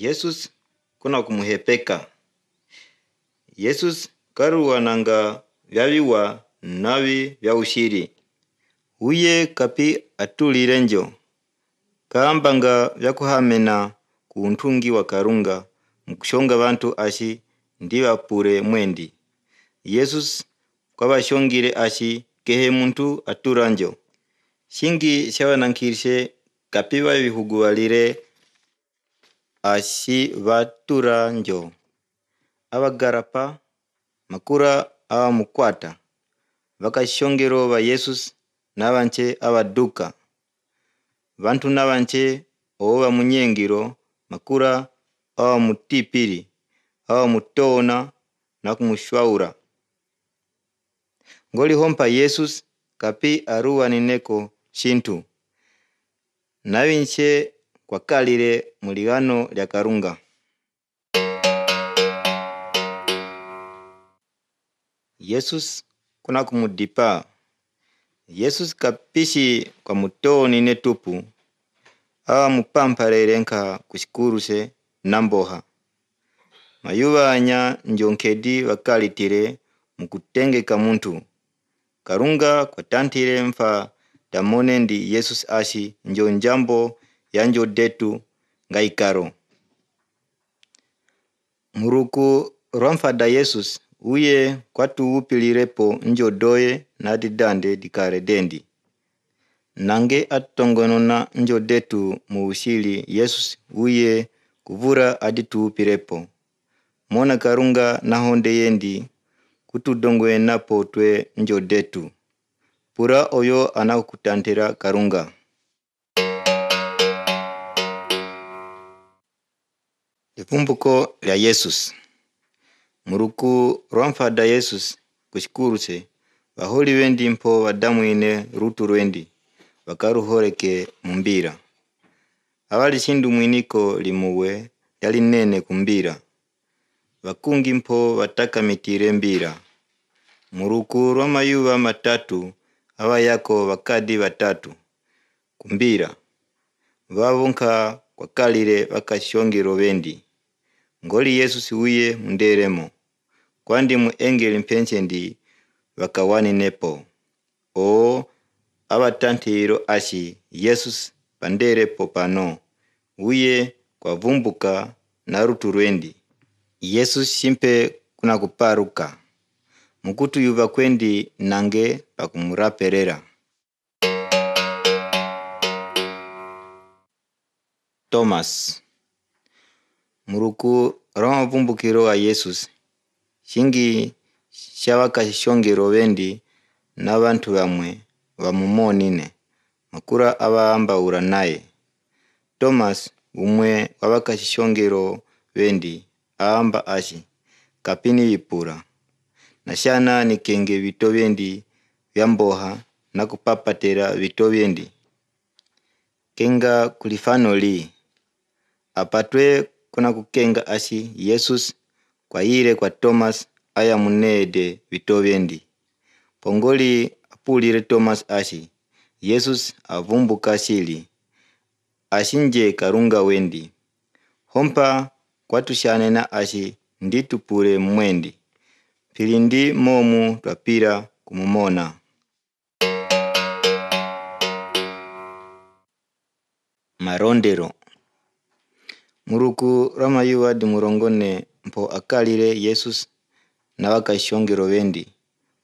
Yesus kuna kumuhepeka yesus karuwananga vyaviwa navi vya ushiri uye kapi atulilenjo kaambanga vyakuhamena kuntungi wa karunga mukushonga vantu ashi ndi vapule mwendi yesus kwavashongile ashi kehe muntu aturanjo shingi shawanankilishe kapi vavihuguvalile njo abagarapa makura abamukwata vakashongero ba yesus avaduka abaduka bantu nabance owoba munyengiro makura awamutipiri awamutowona nakumushwaura ngolihompa yesu kapi aruwaneneko shintu nabinche kalile mulighano lya karunga Yesus kumudipa Yesus kapishi kwa mutoni netupu awa mupampalelenka nkha Namboha mayuva anya njonkhedi wakalitile mukutengeka muntu Kalunga kwatantile mfa damone ndi yesus ashi njo njambo yanjoddetu ngayikalo Muluku lwamfada yesus wiye njo doye nati dande dikale dendi nange atutongonona njoddetu mu usili yesus wiye kuvula adituwupilepo mona kalunga nahonde yendi twe potwe detu pula oyo anakutanthela kalunga Ipfumbuko lya yesus mu luku lwanfada yesus vaholi baholi mpo vadamwine lutu lwendi bakaluholeke mumbila avali shindu mwiniko limuwe lyalinene linene kumbila bakungi mpo batakamitile mbila muluku lwa mayuva matatu avayako vakadi vatatu kumbila vavunka kwakalile vakashongilo vendi Ngoli Yesu wiye mundelemo, kwandi mu engeli mpentsheni wakawaninepo oo awatantthiiro ashi Yesu pandelepo pano, wiye kwavumbuka narutu lwendi, Yesu shimpe kunakupaluka, mukutuyuva kwendi nange pakumurapelela. Tomasi muruku mu rukuronk'obuvumbukiro bwa yesu vendi na vantu vamwe vamumonine makura aba'ambahura naye. umwe wa w'abakashishongero vendi aamba ashi kapini vipura na nikenge vito vyendi vyamboha na kupapatera vito vyendi kenga kulifano lii apatwe kukenga ashi Yesus kwayile kwa Tomasi aya munede vitovendi Pongoli apulile Tomasi ashi Yesus avumbuka shili ashinje Kalunga wendi, hompa kwatushanena ashi ndi tupule mwendi ndi momu twapila kumumona. Marondero. Muluku lwamayuva dimurongone mpo akalile Jesus nawakashongela wendi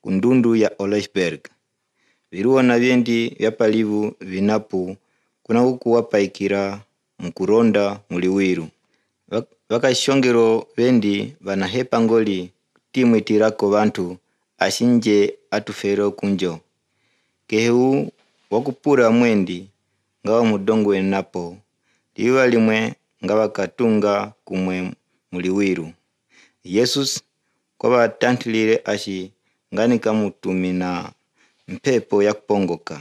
kundundu ya Olesberg, viluwana vyendi vyapalivu vinapu kuna kuwapaikila mukulonda muliwilu, wakashongelo vendi vanahepa ngoli timwitilako bantu ashinje atufeela okunjo, kehewu wakupura mwendi nga enapo liuwa limwe nga bakatunga kumwe muliwiru, kwa kwabatanthulile ashi nganika mutumina mphepo yakupongoka,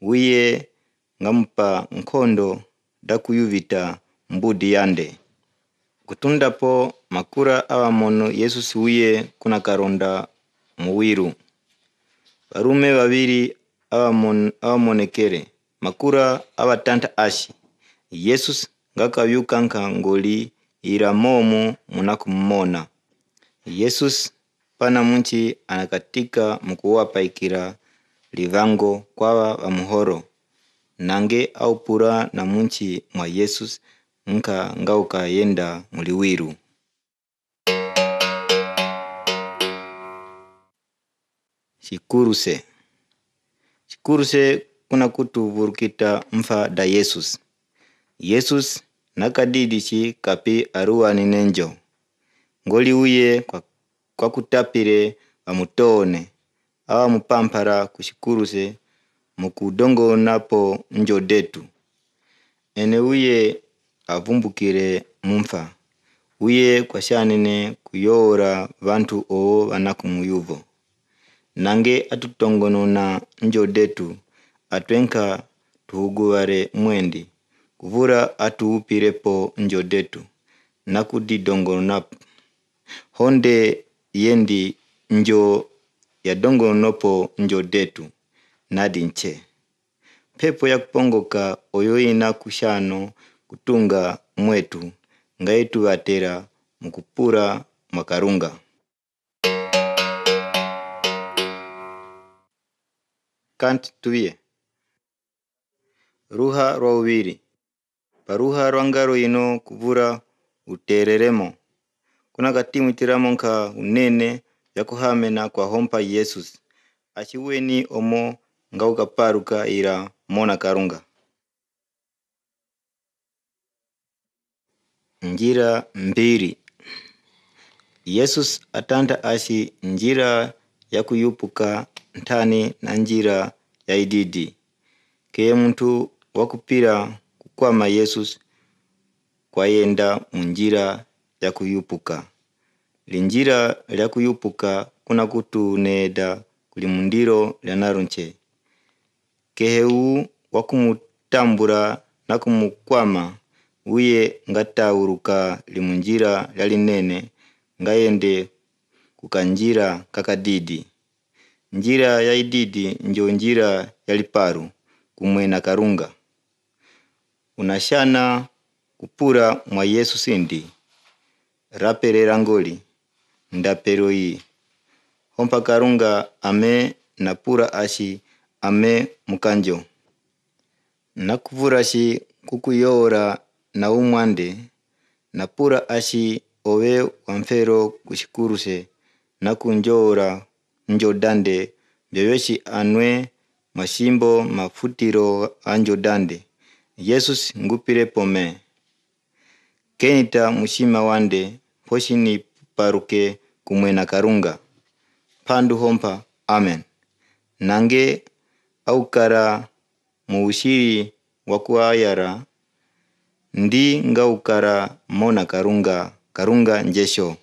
wiye ngamupa nkhondo dakuyuvita mbudi yande. Kutundapo makura awamono yesu wiye kuna karonda muwiru, valume vaviri awamonekele makura awatantha ashi yesu ngakayu kankangoli ira momu munakumona. Yesus pana munchi anakatika mukuwapaikira livango kwawa wamuhoro nange aupura na munchi mwa Yesus nka ngaukayenda yenda muliwiru. Shikuruse, shikuruse kuna kutuvurukita mfa da Yesus Yesus nakadidishi kapi aruwani nenjo uye kwakutapile wamutoone awamupampala kusikuluse mukudongonapo njo detu. Ene uye avumbukile mumfa, uye kwashanene vantu bantu owo banakumuvyuvo, nange atutongonona njo detu atwenka tuhuguvale mwendi. Kuvula atuupilepo njodethu, nakuti dongononapo, honde yendi njo yadongononapo njodethu detu nadinche Mphepo yakupongoka oyo ina kushano kutunga mwetu ngaye tuvatera mukupula mwa Kalunga. tuye ruha lwa uvili rwangaro ino kuvura utereremo kunagatimuitiramo nka unene kwa hompa yesu aciweni omo ukaparuka ira mona karunga njira mbiri yesu atanta aci njira yakuyupuka nthani na njira yaididi ke muntu wakupira kwama Yesu kwayenda munjira ya kuyupuka, linjira lya kuyupuka kutuneda kuli mundiro lya narunche, keheu wakumutambula nakumukwama wiye ngatauluka limunjira lyalinene ngayende kukanjira kakadidi, njira ya ididi njo njira ya lipalu kumwe na unashana kupura mwa yesu sindi raperera ngoli ndapeloyi hompa ame na napula ashi ame mukanjo na umwande naumwande pura ashi owe wamphero na nakunjowola njodande mbyoyoshi anwe mashimbo mafutiro mafutilo yesus ngupile pome kenita mushima wande poshi paruke kumwena karunga pandu hompa amen nange aukara muushili wa kuayara ndi ngaukala mona karunga karunga njesho